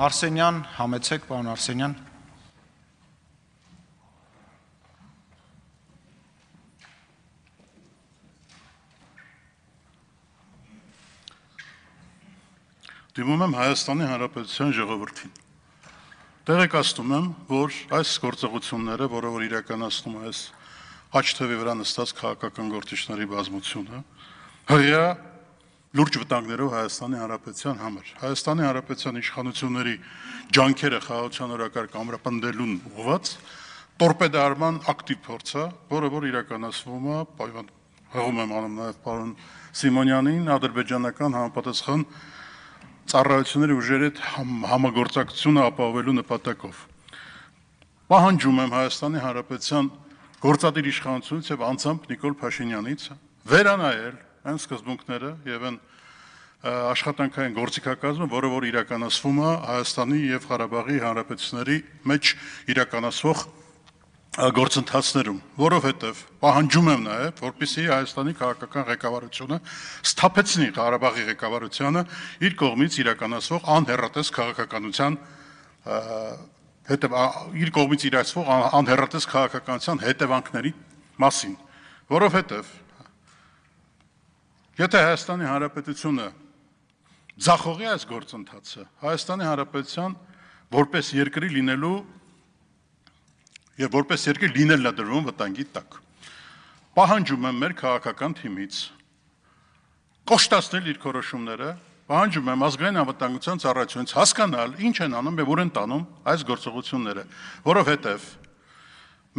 Արսենյան, համեցեք, պարոն Արսենյան։ դիմում եմ Հայաստանի Հանրապետության ժողովրդին։ Տեղեկացնում եմ, որ այս գործողությունները, որը որ իրականացնում է այս աչթևի վրա նստած քաղաքական գործիչների բազմությունը, հրյա լուրջ վտանգներով Հայաստանի Հանրապետության համար։ Հայաստանի Հանրապետության իշխանությունների ջանքերը խաղաղության օրակարգ ամրապնդելուն ուղված տորպեդարման ակտիվ փորձ է, որը որ իրականացվում է պայման հղում եմ անում նաև պարոն Սիմոնյանին ադրբեջանական համապատասխան ծառայությունների ուժերի հետ համ, համագործակցությունը ապահովելու նպատակով։ Պահանջում եմ Հայաստանի Հանրապետության գործադիր իշխանությունից եւ անձամբ Նիկոլ Փաշինյանից վերանայել այն սկզբունքները եւ այն աշխատանքային գործիքակազմը, որը որ իրականացվում է Հայաստանի եւ Ղարաբաղի հանրապետությունների մեջ իրականացվող գործընթացներում, որովհետև պահանջում եմ նաև, որպեսզի Հայաստանի քաղաքական ղեկավարությունը սթափեցնի Ղարաբաղի ղեկավարությունը իր կողմից իրականացվող անհերատես քաղաքականության հետև իր կողմից իրացվող անհերատես քաղաքականության հետևանքների մասին, որովհետև Եթե Հայաստանի Հանրապետությունը ձախողի այս գործընթացը, Հայաստանի Հանրապետության որպես երկրի լինելու եւ որպես երկրի լինելն է դրվում վտանգի տակ։ Պահանջում եմ մեր քաղաքական թիմից կոշտացնել իր քորոշումները, պահանջում եմ ազգային անվտանգության ծառայությունից հասկանալ, ինչ են անում եւ ուր են տանում այս գործողությունները, որովհետեւ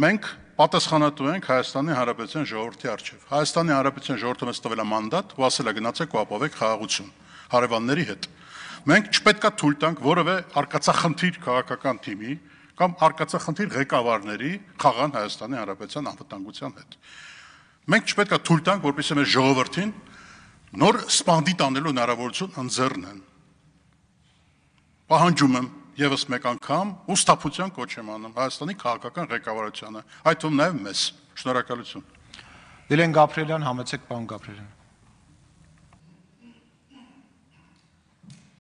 Մենք պատասխանատու ենք Հայաստանի Հանրապետության ժողովրդի արչև։ Հայաստանի Հանրապետության ժողովուրդը մեզ տվել է մանդատ ու ասել է գնացեք ու ապավեք խաղաղություն հարևանների հետ։ Մենք չպետքա թույլ տանք որևէ արկածախնդիր քաղաքական թիմի կամ արկածախնդիր ղեկավարների խաղան Հայաստանի Հանրապետության անվտանգության հետ։ Մենք չպետքա թույլ տանք, որպեսզի մեր ժողովրդին նոր սպանդի տանելու հնարավորություն անձեռնեն։ Պահանջում եմ եւս մեկ անգամ ուստապության կոչ եմ անում Հայաստանի քաղաքական ղեկավարությանը, այդ թվում նաեւ մեզ։ Շնորհակալություն։ Դելեն Գաբրելյան, համեցեք պարոն Գաբրելյան։